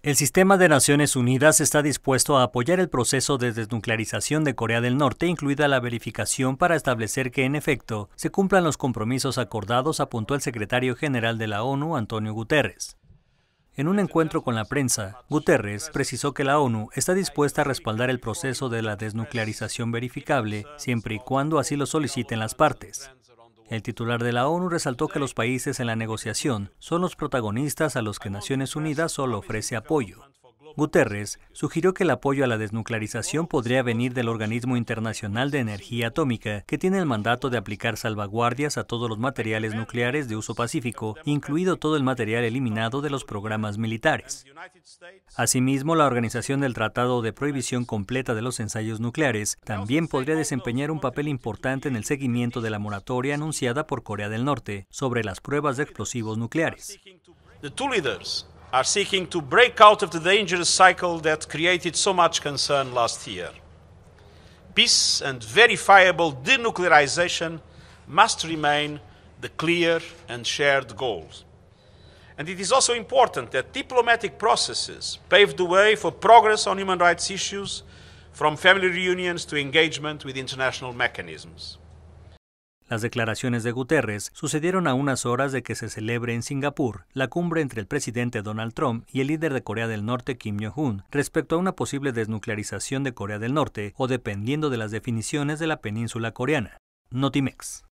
El sistema de Naciones Unidas está dispuesto a apoyar el proceso de desnuclearización de Corea del Norte, incluida la verificación para establecer que, en efecto, se cumplan los compromisos acordados, apuntó el secretario general de la ONU, Antonio Guterres. En un encuentro con la prensa, Guterres precisó que la ONU está dispuesta a respaldar el proceso de la desnuclearización verificable siempre y cuando así lo soliciten las partes. El titular de la ONU resaltó que los países en la negociación son los protagonistas a los que Naciones Unidas solo ofrece apoyo. Guterres sugirió que el apoyo a la desnuclearización podría venir del Organismo Internacional de Energía Atómica, que tiene el mandato de aplicar salvaguardias a todos los materiales nucleares de uso pacífico, incluido todo el material eliminado de los programas militares. Asimismo, la organización del Tratado de Prohibición Completa de los Ensayos Nucleares también podría desempeñar un papel importante en el seguimiento de la moratoria anunciada por Corea del Norte sobre las pruebas de explosivos nucleares. are seeking to break out of the dangerous cycle that created so much concern last year. Peace and verifiable denuclearization must remain the clear and shared goals. And it is also important that diplomatic processes pave the way for progress on human rights issues, from family reunions to engagement with international mechanisms. Las declaraciones de Guterres sucedieron a unas horas de que se celebre en Singapur la cumbre entre el presidente Donald Trump y el líder de Corea del Norte Kim Jong-un respecto a una posible desnuclearización de Corea del Norte o dependiendo de las definiciones de la península coreana. Notimex.